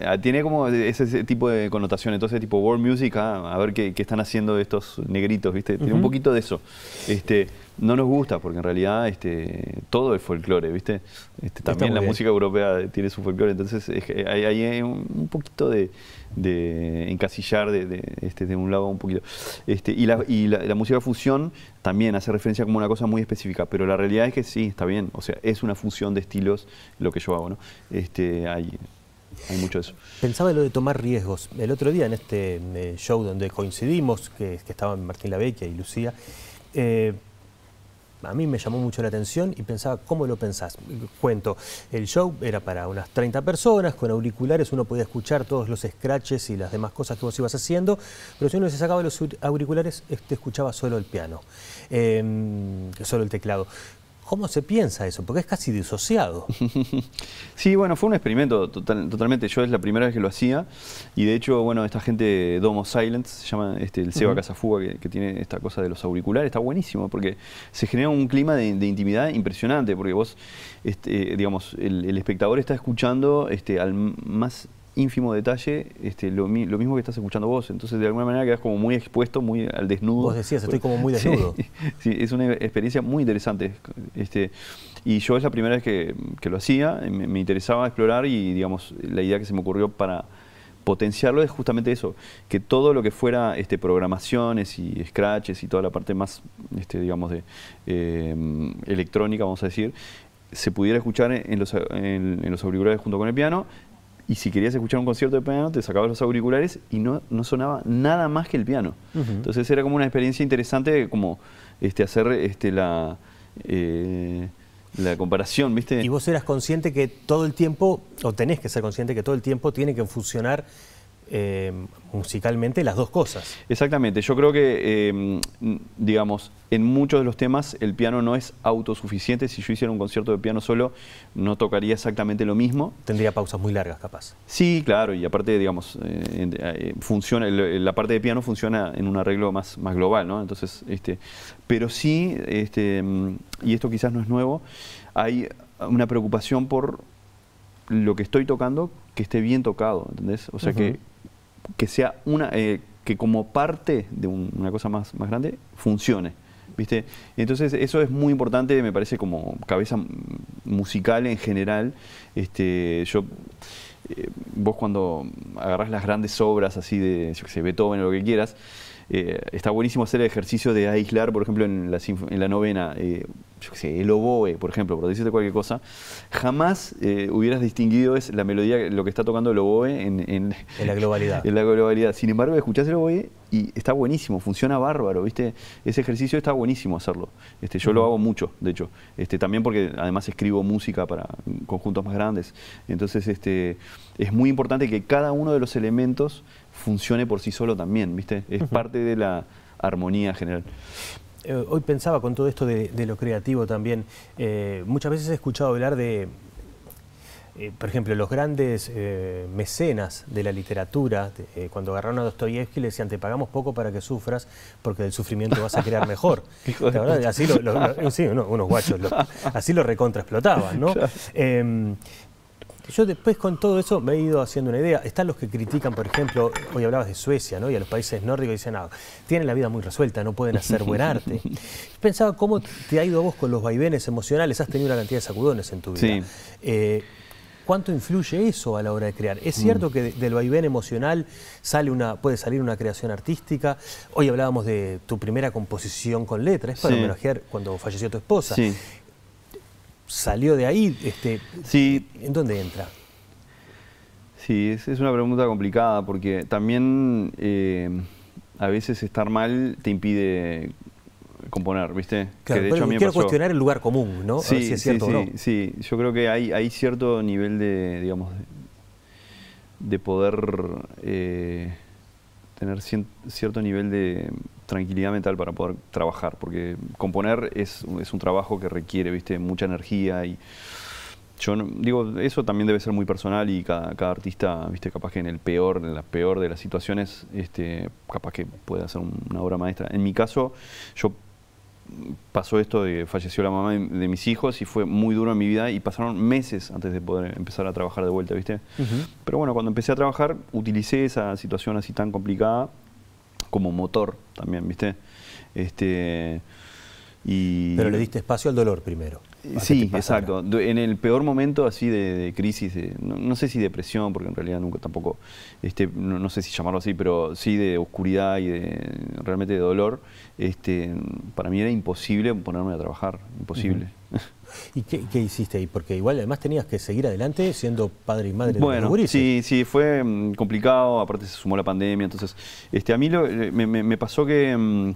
Ah, tiene como ese, tipo de connotación, entonces tipo world music, ah, a ver qué, están haciendo estos negritos, ¿viste? Tiene un poquito de eso. Este, no nos gusta porque en realidad este, todo es folclore, ¿viste? Este, también la música europea tiene su folclore, entonces es, hay un poquito de de encasillar de, este, de un lado un poquito. Este, y la, y la, música fusión también hace referencia como una cosa muy específica, pero la realidad es que sí, está bien. O sea, es una fusión de estilos lo que yo hago, ¿no? Este, hay, hay mucho de eso. Pensaba en lo de tomar riesgos. El otro día en este eh, show donde coincidimos, que, que estaban Martín Lavecchia y Lucía, eh, a mí me llamó mucho la atención y pensaba, ¿cómo lo pensás? Cuento, el show era para unas 30 personas, con auriculares uno podía escuchar todos los scratches y las demás cosas que vos ibas haciendo, pero si uno se sacaba los auriculares, te este, escuchaba solo el piano, em, solo el teclado. ¿Cómo se piensa eso? Porque es casi disociado. Sí, bueno, fue un experimento totalmente. Yo es la primera vez que lo hacía. Y de hecho, bueno, esta gente Domo Silence, se llama este, el Seba a Casafuga, que, tiene esta cosa de los auriculares, está buenísimo porque se genera un clima de, intimidad impresionante. Porque vos, este, digamos, el, espectador está escuchando este, al más ínfimo detalle este, lo, mismo que estás escuchando vos. Entonces, de alguna manera quedas como muy expuesto, muy al desnudo. Vos decías, estoy como muy desnudo. Sí, es una experiencia muy interesante. Este, y yo es la primera vez que, que lo hacía, me, interesaba explorar y, digamos, la idea que se me ocurrió para potenciarlo es justamente eso, que todo lo que fuera este, programaciones y scratches y toda la parte más, este, digamos, de eh, electrónica, vamos a decir, se pudiera escuchar en los, en los auriculares junto con el piano y si querías escuchar un concierto de piano, te sacabas los auriculares y no, no sonaba nada más que el piano. Entonces era como una experiencia interesante como este, hacer este, la, eh, la comparación, ¿viste? Y vos eras consciente que todo el tiempo, o tenés que ser consciente que todo el tiempo tiene que funcionar eh, musicalmente las dos cosas. Exactamente, yo creo que, em, digamos, en muchos de los temas el piano no es autosuficiente. Si yo hiciera un concierto de piano solo, no tocaría exactamente lo mismo. Tendría pausas muy largas, capaz. Sí, claro, y aparte, digamos, eh, eh, funciona, la parte de piano funciona en un arreglo más, más global, ¿no? Entonces, este, pero sí, este, em, y esto quizás no es nuevo, hay una preocupación por lo que estoy tocando que esté bien tocado, ¿entendés? O sea, que, que sea una, eh, que como parte de una cosa más, grande funcione. ¿Viste? Entonces eso es muy importante, me parece, como cabeza musical en general. Este, yo, eh, vos cuando agarrás las grandes obras así de, Beethoven o lo que quieras, eh, está buenísimo hacer el ejercicio de aislar, por ejemplo, en la, novena, eh, el oboe, por ejemplo, por decirte cualquier cosa, jamás eh, hubieras distinguido es la melodía, lo que está tocando el oboe en, la globalidad. en la globalidad. Sin embargo, escuchás el oboe y está buenísimo, funciona bárbaro, ¿viste? Ese ejercicio está buenísimo hacerlo. Este, yo lo hago mucho, de hecho. Este, también porque además escribo música para conjuntos más grandes. Entonces, este, es muy importante que cada uno de los elementos funcione por sí solo también, ¿viste? Es parte de la armonía general. Eh, hoy pensaba con todo esto de, lo creativo también. Eh, muchas veces he escuchado hablar de, eh, por ejemplo, los grandes mecenas de la literatura, cuando agarraron a Dostoyevsky le decían, te pagamos poco para que sufras, porque del sufrimiento vas a crear mejor. así lo, lo, lo sí, guachos, así lo recontraexplotaban, ¿no? Em, yo después con todo eso me he ido haciendo una idea. Están los que critican, por ejemplo, hoy hablabas de Suecia, ¿no? Y a los países nórdicos dicen, ah, tienen la vida muy resuelta, no pueden hacer buen arte. Pensaba cómo te ha ido vos con los vaivenes emocionales, has tenido una cantidad de sacudones en tu vida. Eh, ¿Cuánto influye eso a la hora de crear? ¿Es mm. cierto que del vaivén emocional sale una, puede salir una creación artística? Hoy hablábamos de tu primera composición con letras, para homenajear cuando falleció tu esposa. Sí salió de ahí, este, sí. ¿en dónde entra? Sí, es, una pregunta complicada porque también eh, a veces estar mal te impide componer, ¿viste? Claro, que quiero cuestionar el lugar común, ¿no? Sí, es cierto sí, sí, yo creo que hay, hay cierto nivel de, digamos, de, poder eh, tener cierto nivel de tranquilidad mental para poder trabajar, porque componer es, un trabajo que requiere, viste, mucha energía y yo digo, eso también debe ser muy personal y cada, cada, artista, viste, capaz que en el peor, la peor de las situaciones, este, capaz que puede hacer una obra maestra. En mi caso, yo pasó esto de falleció la mamá de, mis hijos y fue muy duro en mi vida y pasaron meses antes de poder empezar a trabajar de vuelta, ¿viste? Pero bueno, cuando empecé a trabajar utilicé esa situación así tan complicada como motor también, ¿viste? Este, y... Pero le diste espacio al dolor primero. Sí, exacto. En el peor momento así de, crisis, no, sé si depresión, porque en realidad nunca tampoco, este, no, sé si llamarlo así, pero sí de oscuridad y realmente de dolor, este, para mí era imposible ponerme a trabajar, imposible. ¿Y qué, hiciste ahí? Porque igual además tenías que seguir adelante siendo padre y madre bueno, de Bueno, sí, sí, fue mm, complicado, aparte se sumó la pandemia, entonces este, a mí me, pasó que mm,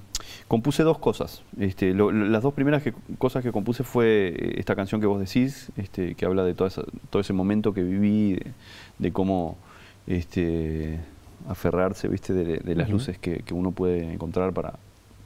compuse dos cosas. Este, las dos primeras cosas que compuse fue eh, esta canción que vos decís, este, que habla de todo ese momento que viví, de, cómo este, aferrarse, viste, de, las luces que uno puede encontrar para,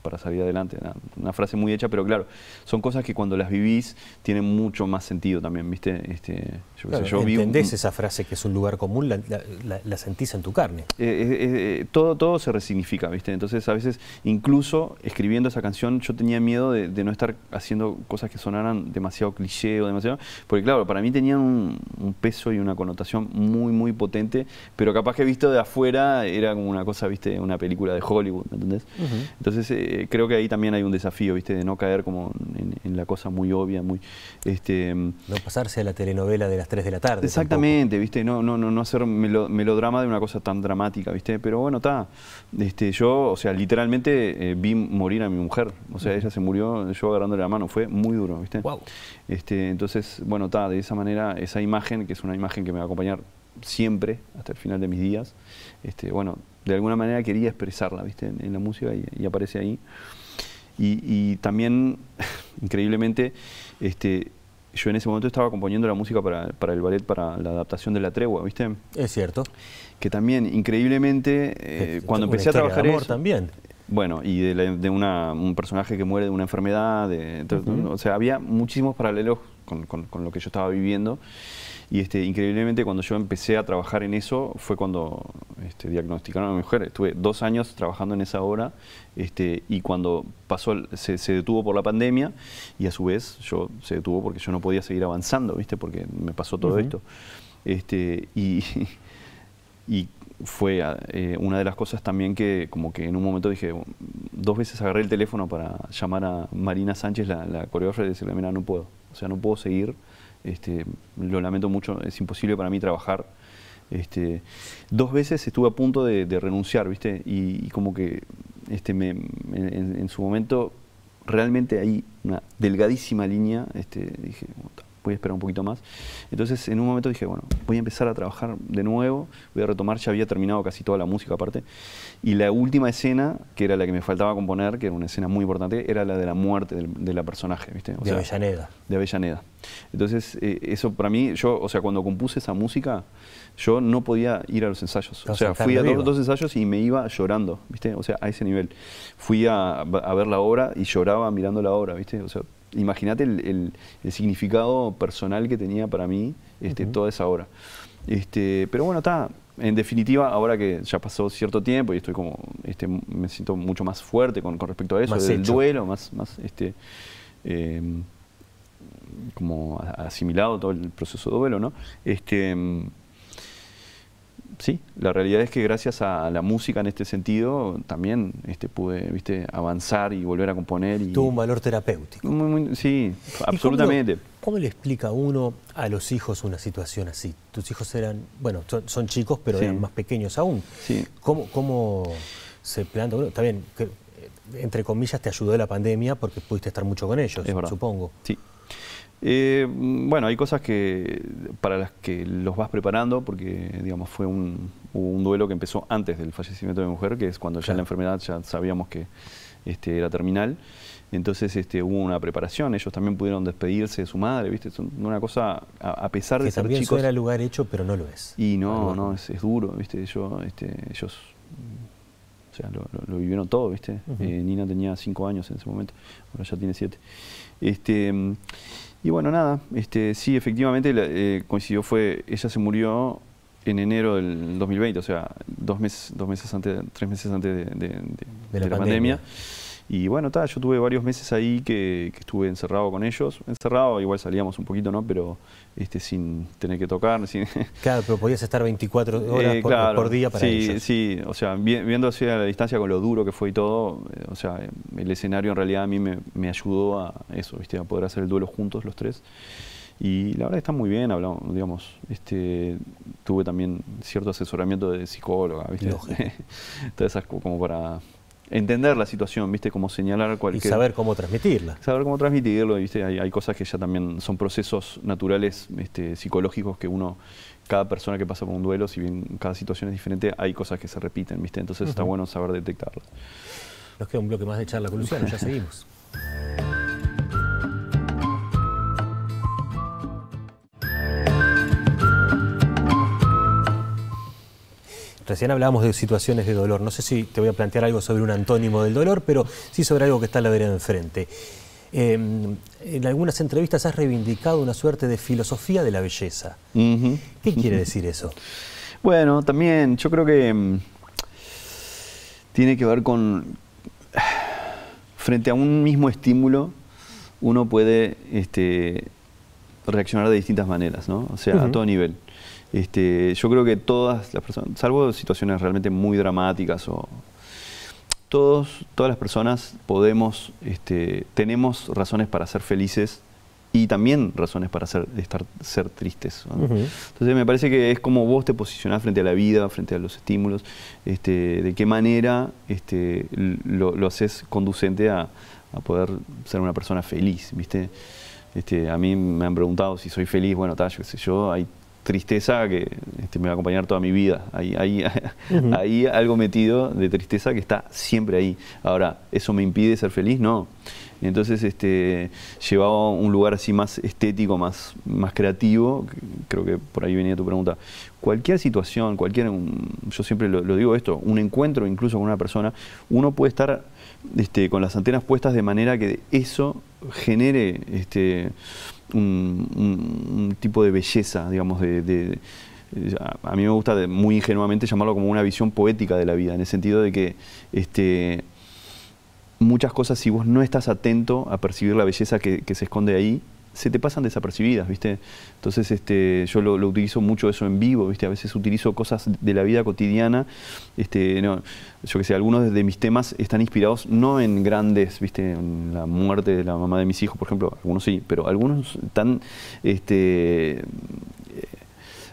para salir adelante. Una, frase muy hecha, pero claro, son cosas que cuando las vivís tienen mucho más sentido también, ¿viste? Este, yo, sé, yo ¿Entendés esa frase que es un lugar común? La, sentís en tu carne. Eh, eh, eh, todo, todo se resignifica, ¿viste? Entonces, a veces, incluso escribiendo esa canción, yo tenía miedo de, no estar haciendo cosas que sonaran demasiado cliché o demasiado... Porque claro, para mí tenían un, peso y una connotación muy, muy potente, pero capaz que visto de afuera era como una cosa, ¿viste? Una película de Hollywood, ¿entendés? Entonces eh, creo que ahí también hay un desafío, ¿viste? De no caer como en, la cosa muy obvia, muy... Este, mm, no pasarse a la telenovela de las 3 de la tarde. Exactamente, ¿viste? No, no, no, no hacer melodrama de una cosa tan dramática, ¿viste? Pero bueno, está. Este, yo, o sea, literalmente eh, vi morir a mi mujer. O sea, ella se murió yo agarrándole la mano. Fue muy duro, ¿viste? Wow. Este, entonces, bueno, está. De esa manera, esa imagen, que es una imagen que me va a acompañar siempre hasta el final de mis días, este, bueno, de alguna manera quería expresarla, ¿viste? En, la música y, aparece ahí. Y, también, increíblemente, este, yo en ese momento estaba componiendo la música para, para, el ballet, para la adaptación de La Tregua, ¿viste? Es cierto. Que también, increíblemente, eh, cuando empecé a trabajar... también. Bueno, y de, un personaje que muere de una enfermedad, o sea, había muchísimos paralelos con, lo que yo estaba viviendo. Y este, increíblemente cuando yo empecé a trabajar en eso fue cuando este, diagnosticaron a mi mujer. Estuve dos años trabajando en esa obra este, y cuando pasó, se, detuvo por la pandemia y a su vez yo se detuvo porque yo no podía seguir avanzando, ¿viste? Porque me pasó todo esto. Este, y, y fue eh, una de las cosas también que como que en un momento dije, dos veces agarré el teléfono para llamar a Marina Sánchez, la, la coreógrafa, y decirle, mira, no puedo. O sea, no puedo seguir este, lo lamento mucho, es imposible para mí trabajar. Este, dos veces estuve a punto de, renunciar, ¿viste? Y, como que este, en, su momento, realmente hay una delgadísima línea, este, dije, voy a esperar un poquito más. Entonces en un momento dije, bueno, voy a empezar a trabajar de nuevo, voy a retomar, ya había terminado casi toda la música aparte. Y la última escena, que era la que me faltaba componer, que era una escena muy importante, era la de la muerte de, la personaje, ¿viste? de Avellaneda. De Avellaneda. Entonces eh, eso para mí, yo, o sea, cuando compuse esa música, yo no podía ir a los ensayos. o sea, fui a dos, dos, ensayos y me iba llorando, ¿viste? O sea, a ese nivel. Fui a, ver la obra y lloraba mirando la obra, ¿viste? O sea, imagínate el, significado personal que tenía para mí este, toda esa obra. Este, pero bueno, está. En definitiva, ahora que ya pasó cierto tiempo y estoy como, este, me siento mucho más fuerte con, respecto a eso, más del duelo, más, más este, em, como asimilado todo el proceso de duelo, ¿no? Este, em, sí, la realidad es que gracias a la música en este sentido también este, pude viste, avanzar y volver a componer. Y... Tuvo un valor terapéutico. sí, absolutamente. Cómo, le explica uno a los hijos una situación así? Tus hijos eran, bueno, son, chicos, pero eran más pequeños aún. Sí. ¿Cómo, cómo se plantea? Bueno, está bien, entre comillas te ayudó la pandemia porque pudiste estar mucho con ellos, supongo. Sí. Eh, bueno, hay cosas que para las que los vas preparando, porque digamos fue un, un duelo que empezó antes del fallecimiento de mi mujer, que es cuando ya la enfermedad ya sabíamos que este, era terminal. Entonces este, hubo una preparación, ellos también pudieron despedirse de su madre, ¿viste? Es una cosa, a, pesar que de ser también era lugar hecho, pero no lo es. Y no, no, es, duro, ¿viste? Yo, este, ellos o lo, vivieron todo, ¿viste? Eh, Nina tenía cinco años en ese momento, ahora ya tiene siete. Este, y bueno, nada, este, sí, efectivamente eh, coincidió, fue, ella se murió en enero del 2020, o sea, dos meses, dos meses antes, tres meses antes de, la, pandemia. Y bueno, yo tuve varios meses ahí que, estuve encerrado con ellos. Encerrado, igual salíamos un poquito, ¿no? Pero este, sin tener que tocar. Sin claro, pero podías estar 24 eh, horas por, día para sí, ellos. Sí, o sea, viendo hacia la distancia con lo duro que fue y todo, eh, o sea, el escenario en realidad a mí me, me, ayudó a eso, ¿viste? A poder hacer el duelo juntos los tres. Y la verdad está muy bien, hablamos, digamos, este, tuve también cierto asesoramiento de psicóloga, ¿viste? Todas esas como para entender la situación, ¿viste? Como señalar cualquier... Y saber cómo transmitirla. Saber cómo transmitirlo, ¿viste? Hay, cosas que ya también son procesos naturales, este, psicológicos, que uno, cada persona que pasa por un duelo, si bien cada situación es diferente, hay cosas que se repiten, ¿viste? Entonces está bueno saber detectarlas. Nos queda un bloque más de charla con Luciano, ya seguimos. Recién hablábamos de situaciones de dolor. No sé si te voy a plantear algo sobre un antónimo del dolor, pero sí sobre algo que está a la vereda enfrente. Em, en algunas entrevistas has reivindicado una suerte de filosofía de la belleza. ¿Qué quiere decir eso? Bueno, también yo creo que em, tiene que ver con, frente a un mismo estímulo, uno puede este, reaccionar de distintas maneras, ¿no? O sea, a todo nivel. Este, yo creo que todas las personas, salvo situaciones realmente muy dramáticas o todos, todas las personas podemos, este, tenemos razones para ser felices y también razones para ser, estar, ser tristes. Entonces me parece que es como vos te posicionás frente a la vida, frente a los estímulos, este, de qué manera lo, haces conducente a, poder ser una persona feliz, ¿viste? Este, a mí me han preguntado si soy feliz, bueno, tal, qué sé yo, hay tristeza que este, me va a acompañar toda mi vida. Ahí, algo metido de tristeza que está siempre ahí. Ahora, ¿eso me impide ser feliz? No. Entonces, este, llevaba un lugar así más estético, más, más creativo, creo que por ahí venía tu pregunta. Cualquier situación, cualquier, yo siempre lo, digo esto, un encuentro incluso con una persona, uno puede estar este, con las antenas puestas de manera que eso genere este, un, tipo de belleza, digamos, de, a mí me gusta muy ingenuamente llamarlo como una visión poética de la vida, en el sentido de que este, muchas cosas, si vos no estás atento a percibir la belleza que se esconde ahí, se te pasan desapercibidas, ¿viste? Entonces este, yo lo, utilizo mucho eso en vivo, ¿viste? A veces utilizo cosas de la vida cotidiana, este, no, yo que sé, algunos de mis temas están inspirados no en grandes, ¿viste? En la muerte de la mamá de mis hijos, por ejemplo, algunos sí, pero algunos están, este, eh,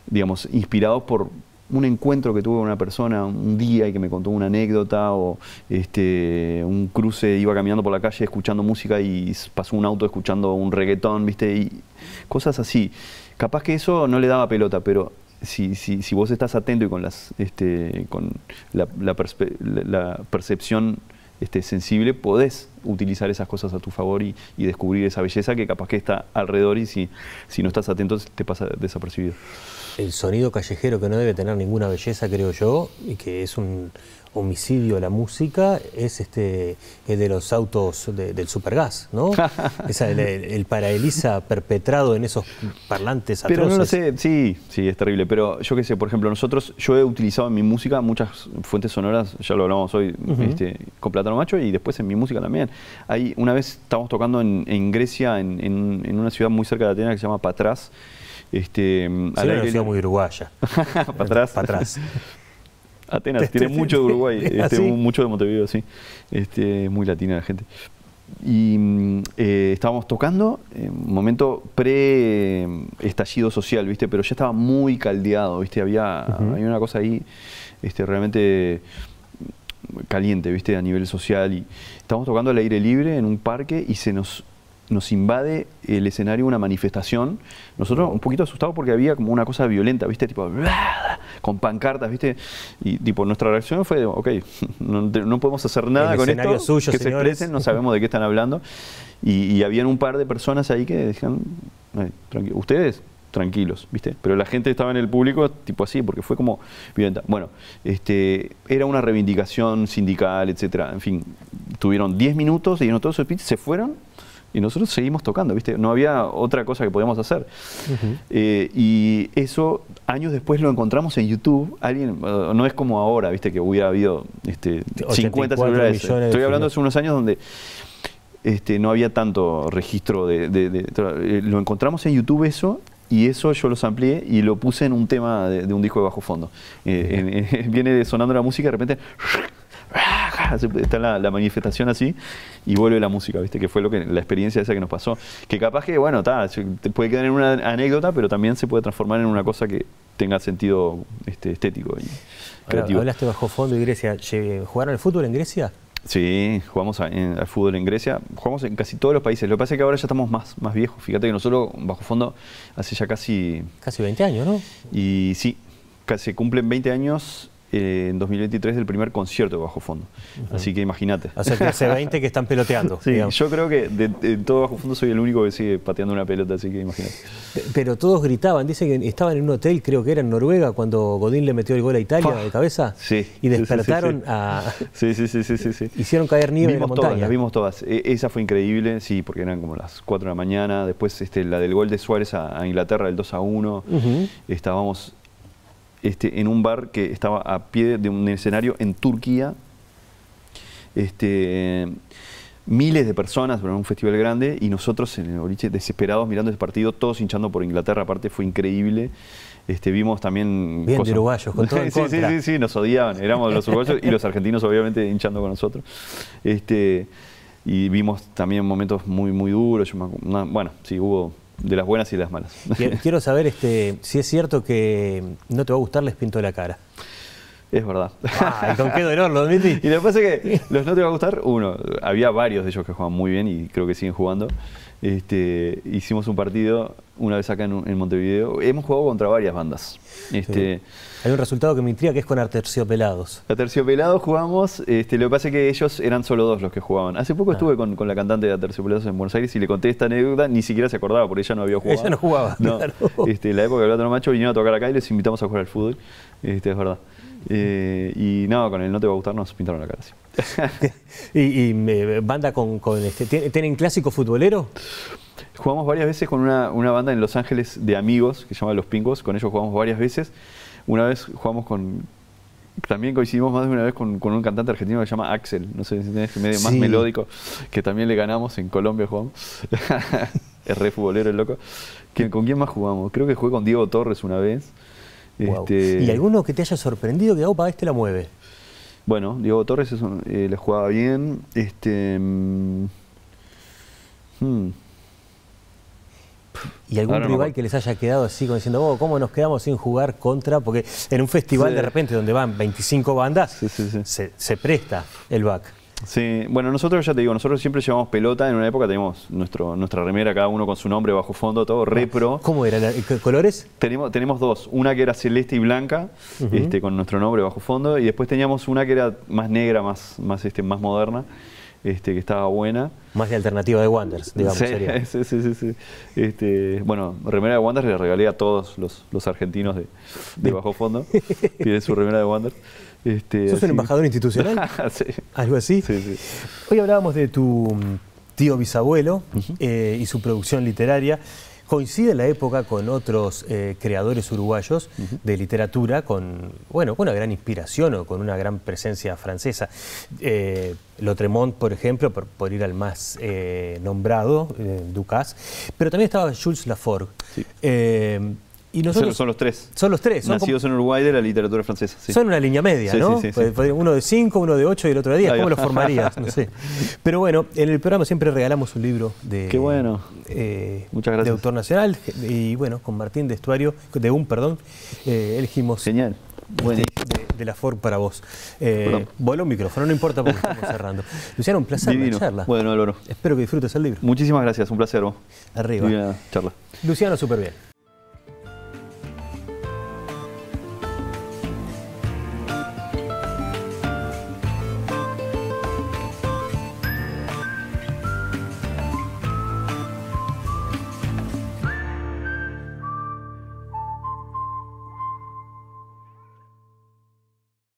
digamos, inspirados por, un encuentro que tuve con una persona un día y que me contó una anécdota o este, un cruce, iba caminando por la calle escuchando música y pasó un auto escuchando un reggaetón, ¿viste? Y cosas así. Capaz que eso no le daba pelota, pero si, si, si vos estás atento y con, las, este, con la, la percepción este, sensible, podés utilizar esas cosas a tu favor y, descubrir esa belleza que capaz que está alrededor y si, si no estás atento te pasa desapercibido. El sonido callejero que no debe tener ninguna belleza, creo yo, y que es un homicidio a la música es este de los autos del supergas, ¿no? el, para elisa perpetrado en esos parlantes atroces. Pero no sé, sí, sí, es terrible. Pero yo qué sé, por ejemplo, nosotros, yo he utilizado en mi música muchas fuentes sonoras, ya lo hablamos hoy, este, con Plátano Macho, y después en mi música también una vez estábamos tocando en, Grecia, en, una ciudad muy cerca de Atenas que se llama Patras. Este, una ciudad muy uruguaya. Patras. Patras. Atenas, tiene mucho de Uruguay, ah, este, mucho de Montevideo, sí. Este, muy latina la gente. Y mm, eh, estábamos tocando, en eh, un momento pre-estallido social, ¿viste? Pero ya estaba muy caldeado, ¿viste? Había, una cosa ahí este, realmente caliente, ¿viste? A nivel social y, estamos tocando al aire libre en un parque y se nos nos invade el escenario una manifestación. Nosotros un poquito asustados porque había como una cosa violenta, ¿viste? Tipo, con pancartas, ¿viste? Y tipo, nuestra reacción fue, ok, no, podemos hacer nada con esto. Suyo, que se expresen, no sabemos de qué están hablando. Y, habían un par de personas ahí que dijeron, ustedes tranquilos, ¿viste? Pero la gente estaba en el público tipo así, porque fue como Bueno, este, era una reivindicación sindical, etcétera. En fin, tuvieron 10 minutos, y todos los se fueron y nosotros seguimos tocando, ¿viste? No había otra cosa que podíamos hacer. Eh, y eso, años después lo encontramos en YouTube. Alguien, no es como ahora, ¿viste? Que hubiera habido este, 50 celulares. Estoy hablando hace unos años donde este, no había tanto registro de, eh, Lo encontramos en YouTube eso y eso yo los amplié y lo puse en un tema de, un disco de bajo fondo. Eh, viene sonando la música y de repente está la, manifestación así y vuelve la música, ¿viste? Que fue lo que la experiencia esa que nos pasó. Que capaz que, bueno, te puede quedar en una anécdota, pero también se puede transformar en una cosa que tenga sentido este, estético y Ahora, creativo. hablaste bajo fondo y Grecia. ¿Jugaron el fútbol en Grecia? Sí, jugamos al fútbol en Grecia, jugamos en casi todos los países. Lo que pasa es que ahora ya estamos más, más viejos. Fíjate que nosotros, bajo fondo, hace ya casi... Casi 20 años, ¿no? Y sí, se cumplen 20 años eh, en 2023 del primer concierto de bajo fondo. Así que imagínate. O que hace 20 que están peloteando. yo creo que de, todo bajo fondo soy el único que sigue pateando una pelota, así que imagínate. Pero todos gritaban, dice que estaban en un hotel, creo que era en Noruega, cuando Godín le metió el gol a Italia de cabeza. Sí. Y despertaron a. Sí, sí, sí, sí, sí. Hicieron caer nieve en la montaña. las vimos todas. E, esa fue increíble, sí, porque eran como las 4 de la mañana. Después este, la del gol de Suárez a, Inglaterra, del 2 a 1. Estábamos este, en un bar que estaba a pie de un escenario en Turquía. Este, miles de personas, en un festival grande, y nosotros en el boliche desesperados mirando ese partido, todos hinchando por Inglaterra, aparte fue increíble. Este, vimos también. Bien de uruguayos, con todo en sí, sí, sí, sí, nos odiaban, éramos los uruguayos y los argentinos, obviamente, hinchando con nosotros. Este, y vimos también momentos muy, muy duros. bueno, sí, hubo de las buenas y las malas. Quiero saber este, si es cierto que no te va a gustar Les Pinto la Cara. Es verdad. con qué dolor lo admití. Y lo que pasa es que los no te va a gustar, uno, había varios de ellos que juegan muy bien y creo que siguen jugando. Este, hicimos un partido una vez acá en, Montevideo. Hemos jugado contra varias bandas. Este, Hay un resultado que me intriga que es con Aterciopelados. Aterciopelados jugamos, este, lo que pasa es que ellos eran solo dos los que jugaban. Hace poco ah. estuve con, la cantante de Aterciopelados en Buenos Aires y le conté esta anécdota, ni siquiera se acordaba porque ella no había jugado. Ella no jugaba. No. Este, la época del otro macho vino a tocar acá y les invitamos a jugar al fútbol. Este, es verdad. Eh, y no, con el No Te Va a Gustar nos pintaron la cara. Así. ¿Y, banda con, este, ¿Tienen clásico futbolero? Jugamos varias veces con una, banda en Los Ángeles de amigos que se llama Los Pingos, con ellos jugamos varias veces. Una vez jugamos con. También coincidimos más de una vez con, un cantante argentino que se llama Axel, no sé si tenés medio más melódico, que también le ganamos en Colombia, jugamos. es re futbolero el loco. ¿Con quién más jugamos? Creo que jugué con Diego Torres una vez. Este, ¿Y alguno que te haya sorprendido que, opa, este la mueve? Bueno, Diego Torres les eh, le jugaba bien. Este. Mm, hmm. ¿Y algún rival que les haya quedado así, como diciendo, oh, ¿cómo nos quedamos sin jugar contra? Porque en un festival de repente donde van 25 bandas, se, se presta el back. Sí, bueno, nosotros ya te digo, nosotros siempre llevamos pelota. En una época teníamos nuestro, nuestra remera, cada uno con su nombre bajo fondo, todo repro. ¿Cómo era? ¿Colores? Tenemos, dos. Una que era celeste y blanca, este, con nuestro nombre bajo fondo. Y después teníamos una que era más negra, más, más, este, más moderna. Este, que estaba buena. Más de alternativa de Wonders, digamos. Sí, sería. sí, sí. sí. Este, bueno, remera de Wonders le regalé a todos los, argentinos de, de bajo fondo. Tienen su remera de Wonders. Este, ¿Sos un embajador institucional? ¿Algo así? Sí, sí. Hoy hablábamos de tu mm, tío bisabuelo eh, y su producción literaria. Coincide la época con otros eh, creadores uruguayos de literatura, con bueno, una gran inspiración o con una gran presencia francesa. Eh, Lotremont, por ejemplo, por, ir al más eh, nombrado, Ducas, pero también estaba Jules Laforgue. Sí. Y son, los tres. Son los tres. Nacidos en Uruguay de la literatura francesa. Son una línea media, ¿no? Pues, pues, uno de cinco, uno de ocho y el otro de diez. ¿Cómo lo formarías? No sé. Pero bueno, en el programa siempre regalamos un libro de. Qué bueno. Eh, Muchas gracias. De autor nacional. Y bueno, con Martín de Estuario, de un, perdón, eh, elegimos. Genial. Este, de, la Ford para vos. Eh, un micrófono, no importa porque estamos cerrando. Luciano, un placer charla. Bueno, Álvaro. Espero que disfrutes el libro. Muchísimas gracias, un placer vos. Arriba. charla. Luciano, súper bien.